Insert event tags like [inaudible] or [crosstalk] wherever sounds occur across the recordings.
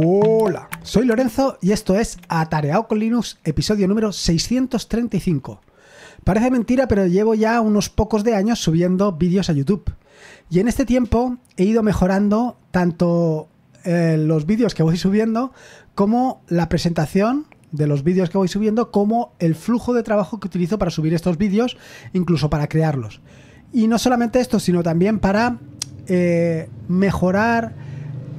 Hola, soy Lorenzo y esto es Atareado con Linux, episodio número 635. Parece mentira, pero llevo ya unos pocos de años subiendo vídeos a YouTube. Y en este tiempo he ido mejorando tanto eh, los vídeos que voy subiendo como la presentación de los vídeos que voy subiendo, como el flujo de trabajo que utilizo para subir estos vídeos, incluso para crearlos. Y no solamente esto, sino también para eh, mejorar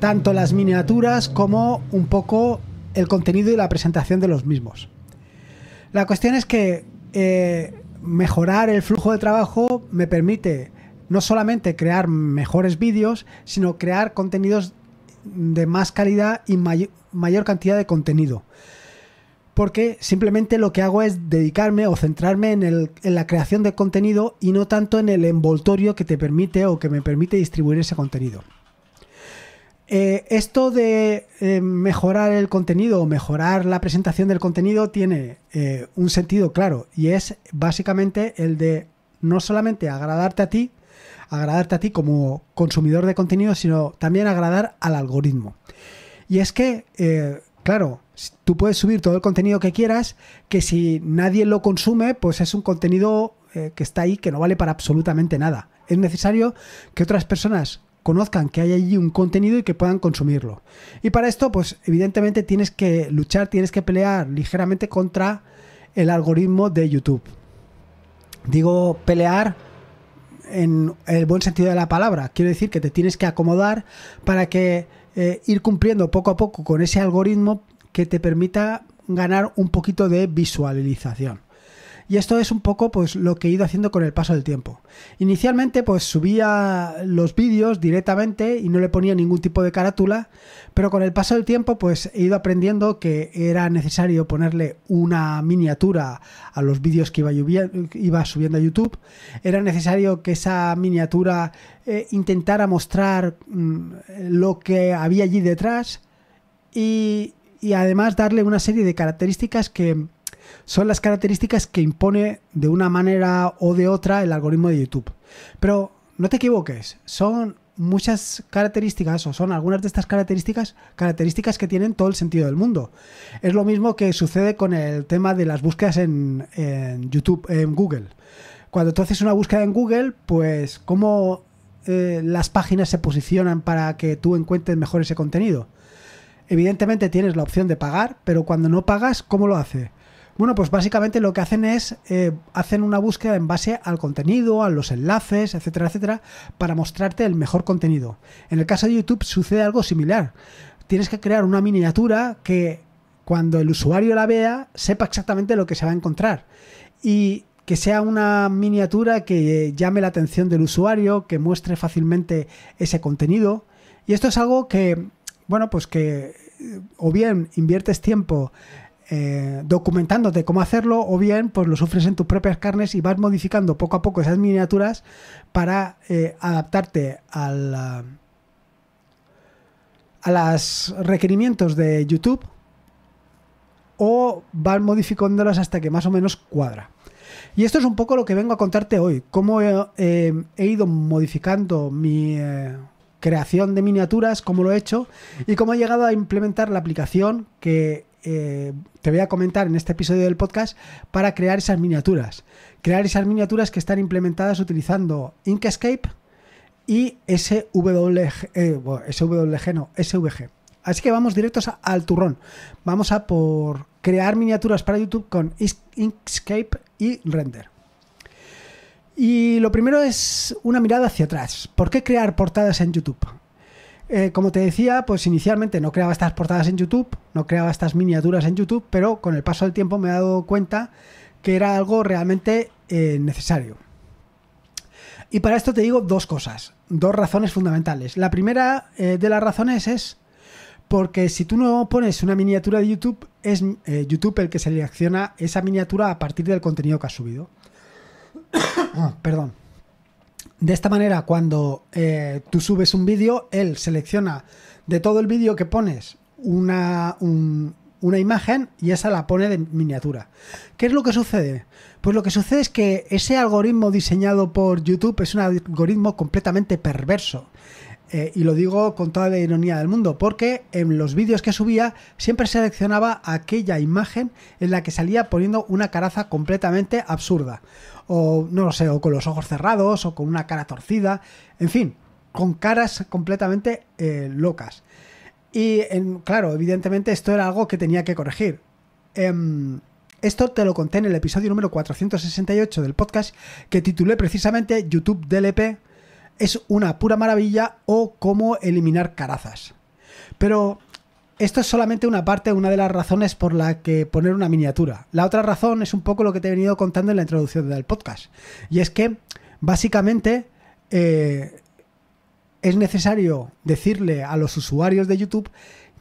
tanto las miniaturas como un poco el contenido y la presentación de los mismos. La cuestión es que eh, mejorar el flujo de trabajo me permite no solamente crear mejores vídeos, sino crear contenidos de más calidad y mayor cantidad de contenido. Porque simplemente lo que hago es dedicarme o centrarme en, en la creación de contenido y no tanto en el envoltorio que te permite o que me permite distribuir ese contenido. Eh, esto de eh, mejorar el contenido o mejorar la presentación del contenido tiene eh, un sentido claro y es básicamente el de no solamente agradarte a ti, agradarte a ti como consumidor de contenido, sino también agradar al algoritmo. Y es que, claro, tú puedes subir todo el contenido que quieras, que si nadie lo consume, pues es un contenido que está ahí que no vale para absolutamente nada. Es necesario que otras personas conozcan que hay allí un contenido y que puedan consumirlo. Y para esto, pues evidentemente tienes que luchar, tienes que pelear ligeramente contra el algoritmo de YouTube. Digo pelear en el buen sentido de la palabra. Quiero decir que te tienes que acomodar para que eh, ir cumpliendo poco a poco con ese algoritmo que te permita ganar un poquito de visualización. Y esto es un poco pues lo que he ido haciendo con el paso del tiempo. Inicialmente pues subía los vídeos directamente y no le ponía ningún tipo de carátula, pero con el paso del tiempo pues he ido aprendiendo que era necesario ponerle una miniatura a los vídeos que iba, subiendo a YouTube. Era necesario que esa miniatura eh, intentara mostrar mm, lo que había allí detrás y, y además darle una serie de características que son las características que impone de una manera o de otra el algoritmo de YouTube. Pero no te equivoques, son muchas características o son algunas de estas características características que tienen todo el sentido del mundo. Es lo mismo que sucede con el tema de las búsquedas en, YouTube, en Google. Cuando tú haces una búsqueda en Google, pues cómo eh, las páginas se posicionan para que tú encuentres mejor ese contenido. Evidentemente tienes la opción de pagar, pero cuando no pagas, ¿cómo lo hace? Bueno, pues básicamente lo que hacen es, eh, hacen una búsqueda en base al contenido, a los enlaces, etcétera, etcétera, para mostrarte el mejor contenido. En el caso de YouTube sucede algo similar. Tienes que crear una miniatura que cuando el usuario la vea sepa exactamente lo que se va a encontrar. Y que sea una miniatura que llame la atención del usuario, que muestre fácilmente ese contenido. Y esto es algo que, bueno, pues que eh, o bien inviertes tiempo eh, documentándote cómo hacerlo o bien pues lo sufres en tus propias carnes y vas modificando poco a poco esas miniaturas para eh, adaptarte a los requerimientos de YouTube o vas modificándolas hasta que más o menos cuadra. Y esto es un poco lo que vengo a contarte hoy, cómo he, eh, he ido modificando mi creación de miniaturas, cómo lo he hecho y cómo he llegado a implementar la aplicación que eh, te voy a comentar en este episodio del podcast para crear esas miniaturas. Crear esas miniaturas que están implementadas utilizando Inkscape y SWG, eh, SVG. Así que vamos directos al turrón. Vamos a por crear miniaturas para YouTube con Inkscape y Render. Y lo primero es una mirada hacia atrás. ¿Por qué crear portadas en YouTube? Eh, como te decía, pues inicialmente no creaba estas portadas en YouTube, no creaba estas miniaturas en YouTube, pero con el paso del tiempo me he dado cuenta que era algo realmente eh, necesario. Y para esto te digo dos cosas, dos razones fundamentales. La primera eh, de las razones es porque si tú no pones una miniatura de YouTube, es YouTube el que selecciona esa miniatura a partir del contenido que has subido. [coughs] perdón. De esta manera, cuando eh, tú subes un vídeo, él selecciona de todo el vídeo que pones una, una imagen y esa la pone de miniatura. ¿Qué es lo que sucede? Pues lo que sucede es que ese algoritmo diseñado por YouTube es un algoritmo completamente perverso. Eh, y lo digo con toda la ironía del mundo, porque en los vídeos que subía siempre seleccionaba aquella imagen en la que salía poniendo una caraza completamente absurda. O no lo sé, o con los ojos cerrados, o con una cara torcida, en fin, con caras completamente eh, locas. Y claro, evidentemente esto era algo que tenía que corregir. Em, esto te lo conté en el episodio número 468 del podcast que titulé precisamente YouTube DLP es una pura maravilla o cómo eliminar carazas. Pero esto es solamente una parte, una de las razones por la que poner una miniatura. La otra razón es un poco lo que te he venido contando en la introducción del podcast. Y es que básicamente eh, es necesario decirle a los usuarios de YouTube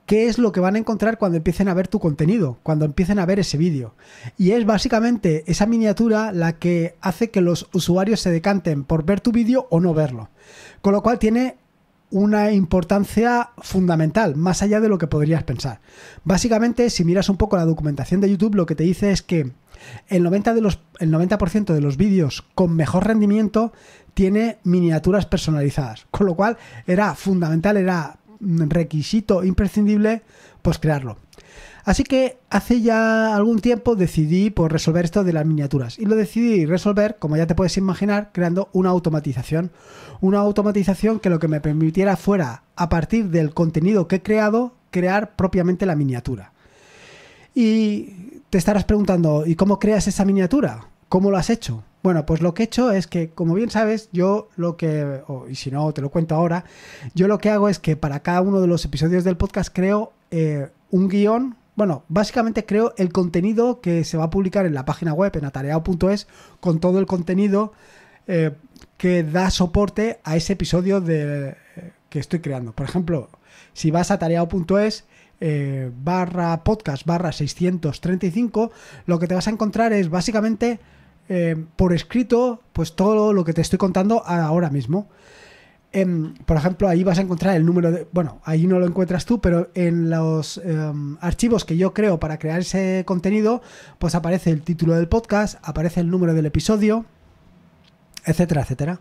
qué es lo que van a encontrar cuando empiecen a ver tu contenido, cuando empiecen a ver ese vídeo. Y es básicamente esa miniatura la que hace que los usuarios se decanten por ver tu vídeo o no verlo. Con lo cual tiene una importancia fundamental, más allá de lo que podrías pensar. Básicamente, si miras un poco la documentación de YouTube, lo que te dice es que el 90%, de los, vídeos con mejor rendimiento tiene miniaturas personalizadas, con lo cual era fundamental, era requisito imprescindible, pues crearlo. Así que hace ya algún tiempo decidí por pues, resolver esto de las miniaturas y lo decidí resolver, como ya te puedes imaginar, creando una automatización. Una automatización que lo que me permitiera fuera, a partir del contenido que he creado, crear propiamente la miniatura. Y te estarás preguntando, ¿y cómo creas esa miniatura? ¿Cómo lo has hecho? Bueno, pues lo que he hecho es que, como bien sabes, yo lo que, y si no, te lo cuento ahora, yo lo que hago es que para cada uno de los episodios del podcast creo eh, un guión. Bueno, básicamente creo el contenido que se va a publicar en la página web, en atareado.es, con todo el contenido eh, que da soporte a ese episodio eh, que estoy creando. Por ejemplo, si vas a atareado.es, barra podcast barra 635, lo que te vas a encontrar es básicamente eh, por escrito pues todo lo que te estoy contando ahora mismo. Em, por ejemplo, ahí vas a encontrar el número de. Bueno, ahí no lo encuentras tú, pero en los em, archivos que yo creo para crear ese contenido, pues aparece el título del podcast, aparece el número del episodio, etcétera, etcétera.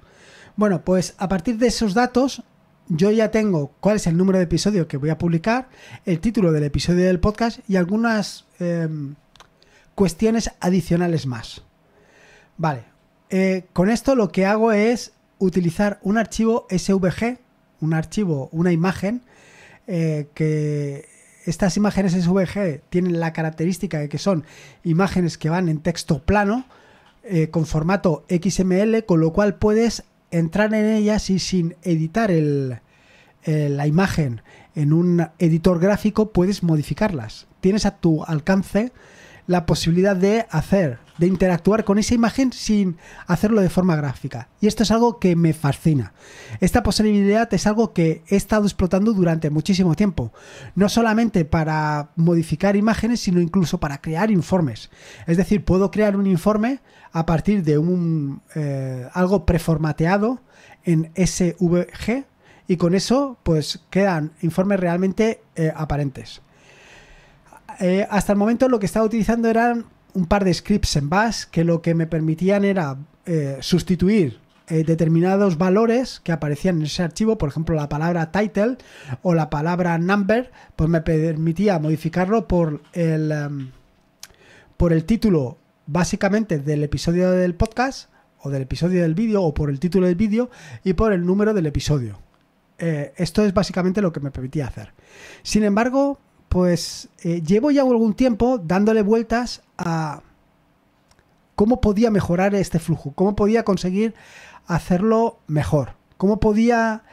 Bueno, pues a partir de esos datos, yo ya tengo cuál es el número de episodio que voy a publicar, el título del episodio del podcast y algunas em, cuestiones adicionales más. Vale. Eh, con esto lo que hago es utilizar un archivo SVG, un archivo, una imagen, eh, que estas imágenes SVG tienen la característica de que son imágenes que van en texto plano, eh, con formato XML, con lo cual puedes entrar en ellas y sin editar la imagen en un editor gráfico puedes modificarlas. Tienes a tu alcance la posibilidad de hacer de interactuar con esa imagen sin hacerlo de forma gráfica. Y esto es algo que me fascina. Esta posibilidad es algo que he estado explotando durante muchísimo tiempo. No solamente para modificar imágenes, sino incluso para crear informes. Es decir, puedo crear un informe a partir de un, eh, algo preformateado en SVG y con eso pues quedan informes realmente eh, aparentes. Eh, hasta el momento lo que estaba utilizando eran un par de scripts en bash que lo que me permitían era eh, sustituir eh, determinados valores que aparecían en ese archivo, por ejemplo la palabra title o la palabra number, pues me permitía modificarlo por el, em, por el título básicamente del episodio del podcast o del episodio del vídeo o por el título del vídeo y por el número del episodio. Eh, esto es básicamente lo que me permitía hacer. Sin embargo, pues eh, llevo ya algún tiempo dándole vueltas a cómo podía mejorar este flujo, cómo podía conseguir hacerlo mejor, cómo podía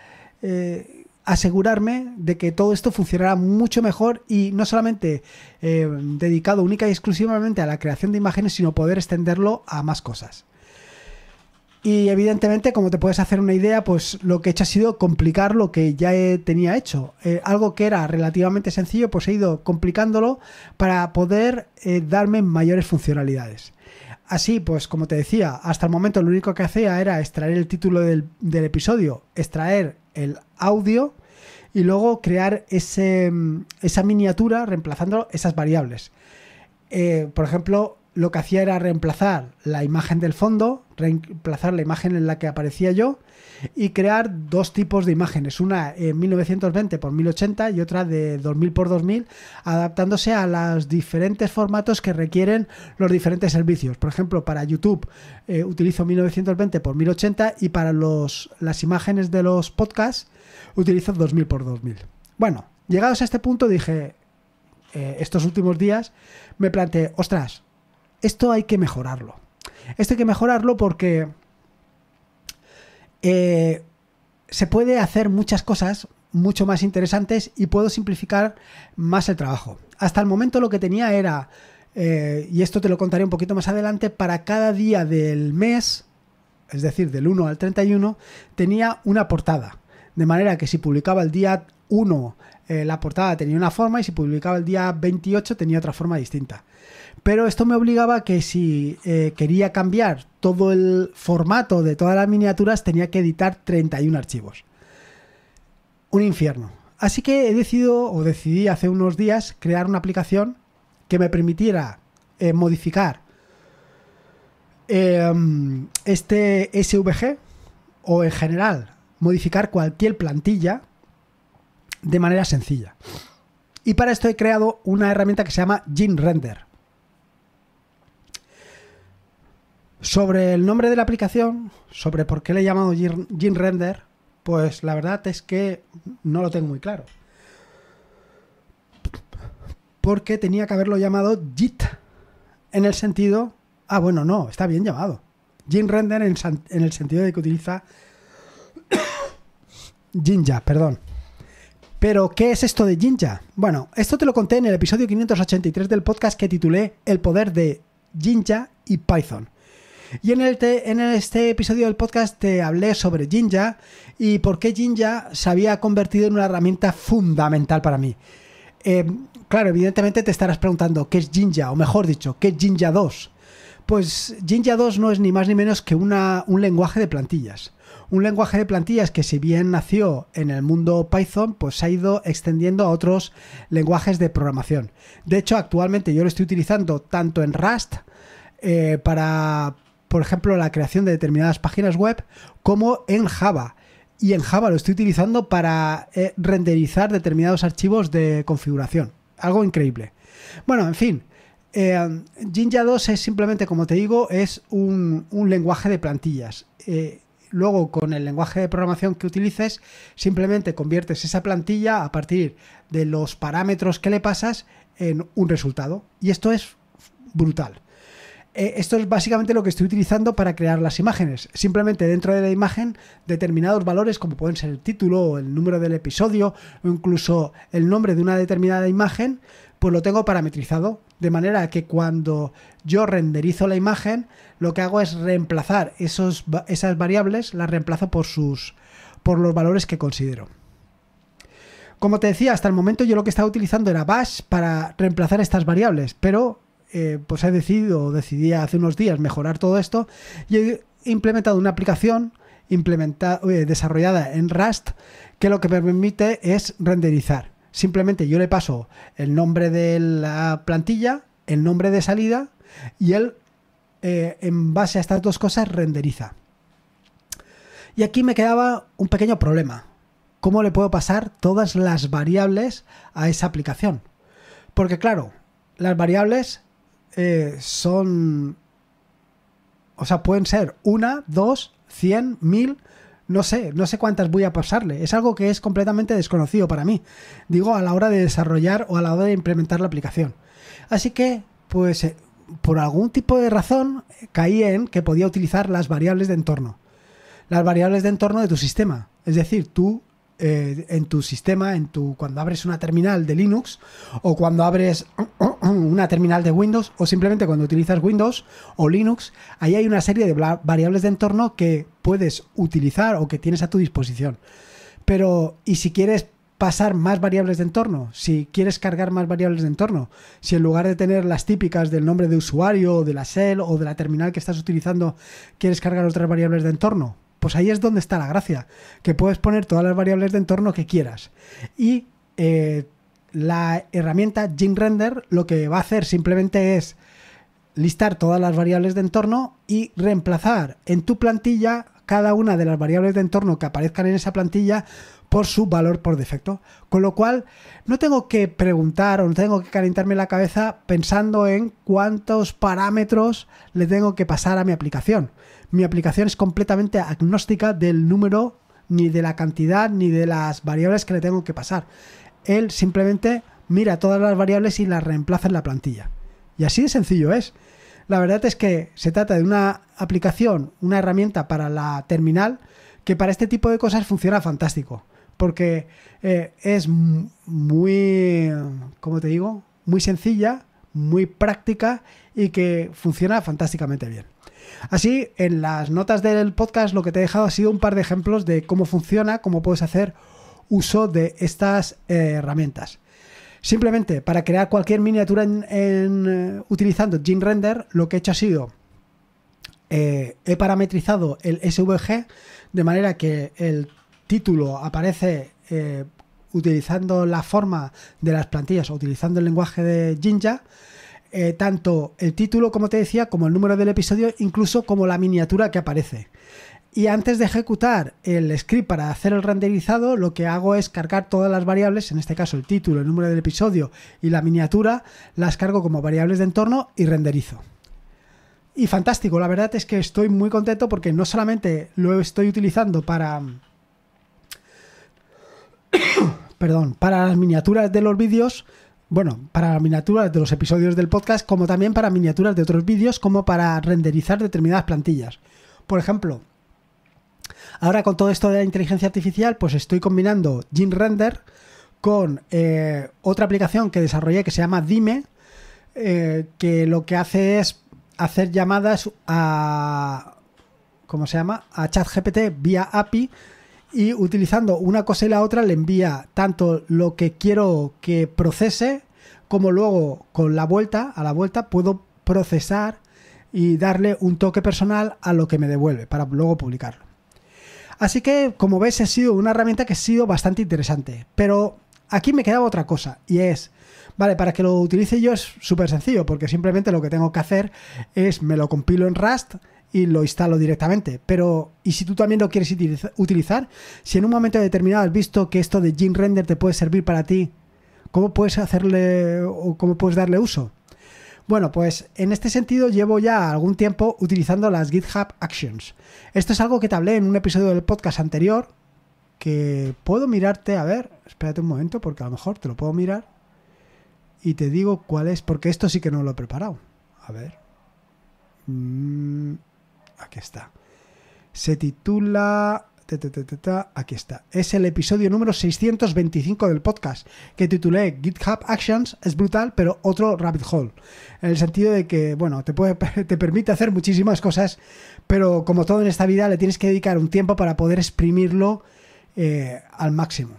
eh, asegurarme de que todo esto funcionara mucho mejor y no solamente eh, dedicado única y exclusivamente a la creación de imágenes, sino poder extenderlo a más cosas. Y evidentemente, como te puedes hacer una idea, pues lo que he hecho ha sido complicar lo que ya tenía hecho. Eh, algo que era relativamente sencillo, pues he ido complicándolo para poder eh, darme mayores funcionalidades. Así, pues como te decía, hasta el momento lo único que hacía era extraer el título del, episodio, extraer el audio y luego crear ese, mm, esa miniatura reemplazando esas variables. Eh, por ejemplo, lo que hacía era reemplazar la imagen del fondo, reemplazar la imagen en la que aparecía yo y crear dos tipos de imágenes, una en 1920 por 1080 y otra de 2000 por 2000, adaptándose a los diferentes formatos que requieren los diferentes servicios. Por ejemplo, para YouTube eh, utilizo 1920 por 1080 y para los, las imágenes de los podcasts utilizo 2000 por 2000. Bueno, llegados a este punto dije, eh, estos últimos días, me planteé, ostras, esto hay que mejorarlo. Esto hay que mejorarlo porque eh, se puede hacer muchas cosas mucho más interesantes y puedo simplificar más el trabajo. Hasta el momento lo que tenía era, eh, y esto te lo contaré un poquito más adelante, para cada día del mes, es decir, del 1 al 31, tenía una portada. De manera que si publicaba el día 1 eh, la portada tenía una forma y si publicaba el día 28 tenía otra forma distinta. Pero esto me obligaba a que si eh, quería cambiar todo el formato de todas las miniaturas, tenía que editar 31 archivos. Un infierno. Así que he decidido o decidí hace unos días crear una aplicación que me permitiera eh, modificar em, este SVG o en general modificar cualquier plantilla de manera sencilla. Y para esto he creado una herramienta que se llama Render Sobre el nombre de la aplicación, sobre por qué le he llamado Jin Render, pues la verdad es que no lo tengo muy claro. Porque tenía que haberlo llamado JIT. En el sentido. Ah, bueno, no, está bien llamado. Gin Render en, en el sentido de que utiliza. [coughs] Jinja, perdón. Pero, ¿qué es esto de Jinja? Bueno, esto te lo conté en el episodio 583 del podcast que titulé El poder de Jinja y Python. Y en, el este episodio del podcast te hablé sobre Jinja y por qué Jinja se había convertido en una herramienta fundamental para mí. Eh, claro, evidentemente te estarás preguntando, ¿qué es Jinja? O mejor dicho, ¿qué es Jinja 2? Pues Jinja 2 no es ni más ni menos que una, un lenguaje de plantillas. Un lenguaje de plantillas que si bien nació en el mundo Python, pues se ha ido extendiendo a otros lenguajes de programación. De hecho, actualmente yo lo estoy utilizando tanto en Rust eh, para, por ejemplo, la creación de determinadas páginas web como en Java. Y en Java lo estoy utilizando para eh, renderizar determinados archivos de configuración. Algo increíble. Bueno, en fin. Eh, Jinja 2 es simplemente, como te digo, es un, lenguaje de plantillas. Eh, luego, con el lenguaje de programación que utilices, simplemente conviertes esa plantilla a partir de los parámetros que le pasas en un resultado. Y esto es brutal. Eh, esto es básicamente lo que estoy utilizando para crear las imágenes. Simplemente dentro de la imagen determinados valores como pueden ser el título o el número del episodio o incluso el nombre de una determinada imagen, pues lo tengo parametrizado. De manera que cuando yo renderizo la imagen, lo que hago es reemplazar esos, esas variables, las reemplazo por, sus, por los valores que considero. Como te decía, hasta el momento yo lo que estaba utilizando era bash para reemplazar estas variables, pero eh, pues he decidido, decidí hace unos días mejorar todo esto y he implementado una aplicación implementada eh, desarrollada en Rust que lo que me permite es renderizar. Simplemente yo le paso el nombre de la plantilla, el nombre de salida y él eh, en base a estas dos cosas renderiza. Y aquí me quedaba un pequeño problema. ¿Cómo le puedo pasar todas las variables a esa aplicación? Porque claro, las variables eh, son... O sea, pueden ser una, dos, cien, mil, no sé, no sé cuántas voy a pasarle. Es algo que es completamente desconocido para mí. Digo, a la hora de desarrollar o a la hora de implementar la aplicación. Así que, pues, eh, por algún tipo de razón, eh, caí en que podía utilizar las variables de entorno. Las variables de entorno de tu sistema. Es decir, tú eh, en tu sistema, en tu cuando abres una terminal de Linux o cuando abres [clears throat] una terminal de Windows o simplemente cuando utilizas Windows o Linux, ahí hay una serie de variables de entorno que puedes utilizar o que tienes a tu disposición. Pero y si quieres pasar más variables de entorno, si quieres cargar más variables de entorno, si en lugar de tener las típicas del nombre de usuario, o de la shell o de la terminal que estás utilizando, quieres cargar otras variables de entorno, pues ahí es donde está la gracia, que puedes poner todas las variables de entorno que quieras. Y eh, la herramienta Render lo que va a hacer simplemente es listar todas las variables de entorno y reemplazar en tu plantilla cada una de las variables de entorno que aparezcan en esa plantilla por su valor por defecto. Con lo cual, no tengo que preguntar o no tengo que calentarme la cabeza pensando en cuántos parámetros le tengo que pasar a mi aplicación. Mi aplicación es completamente agnóstica del número, ni de la cantidad, ni de las variables que le tengo que pasar. Él simplemente mira todas las variables y las reemplaza en la plantilla. Y así de sencillo es. La verdad es que se trata de una aplicación, una herramienta para la terminal que para este tipo de cosas funciona fantástico. Porque eh, es muy, ¿cómo te digo? Muy sencilla, muy práctica y que funciona fantásticamente bien. Así, en las notas del podcast lo que te he dejado ha sido un par de ejemplos de cómo funciona, cómo puedes hacer uso de estas eh, herramientas. Simplemente para crear cualquier miniatura en, eh, utilizando GeneRender, lo que he hecho ha sido eh, he parametrizado el SVG de manera que el título aparece eh, utilizando la forma de las plantillas o utilizando el lenguaje de Jinja. tanto el título, como te decía, como el número del episodio, incluso como la miniatura que aparece. Y antes de ejecutar el script para hacer el renderizado, lo que hago es cargar todas las variables, en este caso el título, el número del episodio y la miniatura, las cargo como variables de entorno y renderizo. Y fantástico, la verdad es que estoy muy contento porque no solamente lo estoy utilizando para... [coughs] Perdón, para las miniaturas de los vídeos, bueno, para las miniaturas de los episodios del podcast, como también para miniaturas de otros vídeos, como para renderizar determinadas plantillas. Por ejemplo, Ahora con todo esto de la inteligencia artificial, pues estoy combinando GinRender Render con eh, otra aplicación que desarrollé que se llama Dime, eh, que lo que hace es hacer llamadas a ¿cómo se llama? a ChatGPT vía API y utilizando una cosa y la otra le envía tanto lo que quiero que procese como luego con la vuelta, a la vuelta puedo procesar y darle un toque personal a lo que me devuelve para luego publicarlo. Así que, como ves, ha sido una herramienta que ha sido bastante interesante. Pero aquí me quedaba otra cosa, y es, vale, para que lo utilice yo es súper sencillo, porque simplemente lo que tengo que hacer es me lo compilo en Rust y lo instalo directamente. Pero, ¿y si tú también lo quieres utilizar? Si en un momento determinado has visto que esto de GinRender Render te puede servir para ti, ¿cómo puedes hacerle o cómo puedes darle uso? Bueno, pues en este sentido llevo ya algún tiempo utilizando las GitHub Actions. Esto es algo que te hablé en un episodio del podcast anterior, que puedo mirarte, a ver, espérate un momento, porque a lo mejor te lo puedo mirar y te digo cuál es, porque esto sí que no lo he preparado. A ver. Mm, aquí está. Se titula aquí está. Es el episodio número 625 del podcast, que titulé GitHub Actions es brutal, pero otro rabbit hole. En el sentido de que, bueno, te, puede, [laughs] te permite hacer muchísimas cosas, pero como todo en esta vida, le tienes que dedicar un tiempo para poder exprimirlo eh, al máximo.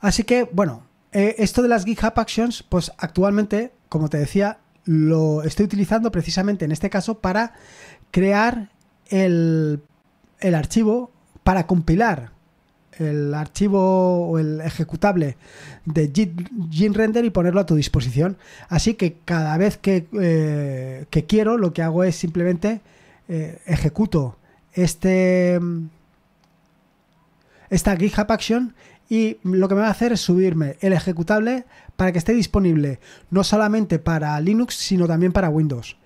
Así que, bueno, eh, esto de las GitHub Actions, pues actualmente, como te decía, lo estoy utilizando precisamente en este caso para crear el el archivo para compilar el archivo o el ejecutable de Render y ponerlo a tu disposición. Así que cada vez que, eh, quiero, lo que hago es simplemente eh, ejecuto este esta GitHub Action y lo que me va a hacer es subirme el ejecutable para que esté disponible no solamente para Linux, sino también para Windows.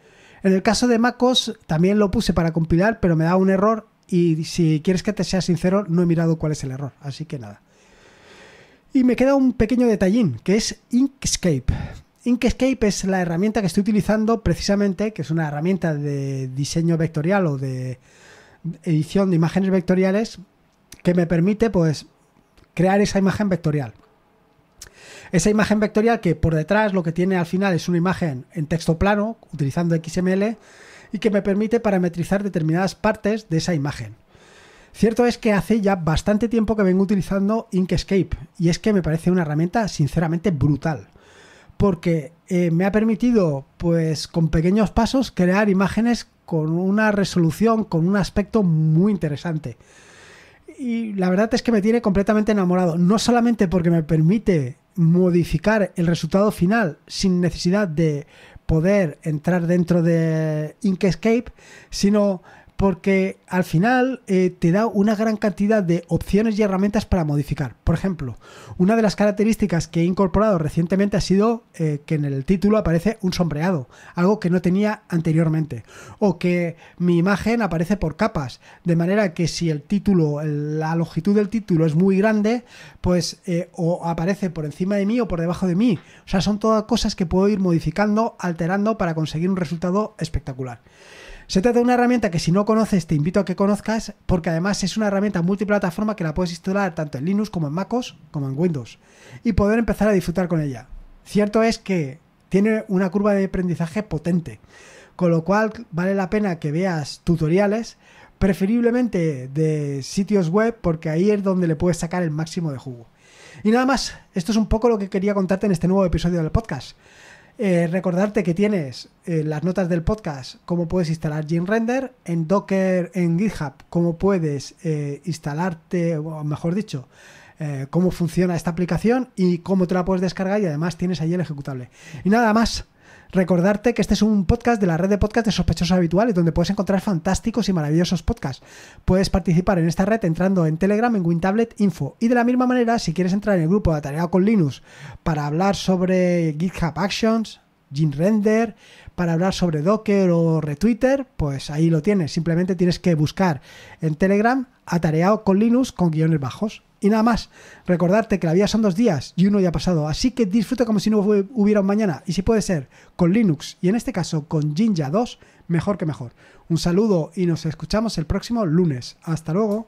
En el caso de MacOS también lo puse para compilar, pero me da un error y si quieres que te sea sincero, no he mirado cuál es el error, así que nada. Y me queda un pequeño detallín, que es Inkscape. Inkscape es la herramienta que estoy utilizando precisamente, que es una herramienta de diseño vectorial o de edición de imágenes vectoriales que me permite pues crear esa imagen vectorial. Esa imagen vectorial que por detrás lo que tiene al final es una imagen en texto plano utilizando XML y que me permite parametrizar determinadas partes de esa imagen. Cierto es que hace ya bastante tiempo que vengo utilizando Inkscape y es que me parece una herramienta sinceramente brutal porque eh, me ha permitido pues con pequeños pasos crear imágenes con una resolución, con un aspecto muy interesante. Y la verdad es que me tiene completamente enamorado, no solamente porque me permite modificar el resultado final sin necesidad de poder entrar dentro de Inkscape, sino porque al final eh, te da una gran cantidad de opciones y herramientas para modificar. Por ejemplo, una de las características que he incorporado recientemente ha sido eh, que en el título aparece un sombreado, algo que no tenía anteriormente, o que mi imagen aparece por capas, de manera que si el título, la longitud del título es muy grande, pues eh, o aparece por encima de mí o por debajo de mí. O sea, son todas cosas que puedo ir modificando, alterando para conseguir un resultado espectacular. Se trata de una herramienta que si no conoces te invito a que conozcas porque además es una herramienta multiplataforma que la puedes instalar tanto en Linux como en MacOS como en Windows y poder empezar a disfrutar con ella. Cierto es que tiene una curva de aprendizaje potente, con lo cual vale la pena que veas tutoriales, preferiblemente de sitios web porque ahí es donde le puedes sacar el máximo de jugo. Y nada más, esto es un poco lo que quería contarte en este nuevo episodio del podcast. Eh, recordarte que tienes eh, las notas del podcast, cómo puedes instalar Render, en Docker, en GitHub, cómo puedes eh, instalarte, o mejor dicho, cómo funciona esta aplicación y cómo te la puedes descargar y además tienes ahí el ejecutable. Y nada más, Recordarte que este es un podcast de la red de podcast de sospechosos habituales, donde puedes encontrar fantásticos y maravillosos podcasts. Puedes participar en esta red entrando en Telegram en WinTablet Info. Y de la misma manera, si quieres entrar en el grupo de Atareado con Linux para hablar sobre GitHub Actions, Gin Render, para hablar sobre Docker o Retwitter, pues ahí lo tienes. Simplemente tienes que buscar en Telegram atareado con Linux con guiones bajos. Y nada más, recordarte que la vida son dos días y uno ya ha pasado, así que disfruta como si no hubiera un mañana. Y si puede ser, con Linux y en este caso con Jinja 2, mejor que mejor. Un saludo y nos escuchamos el próximo lunes. Hasta luego.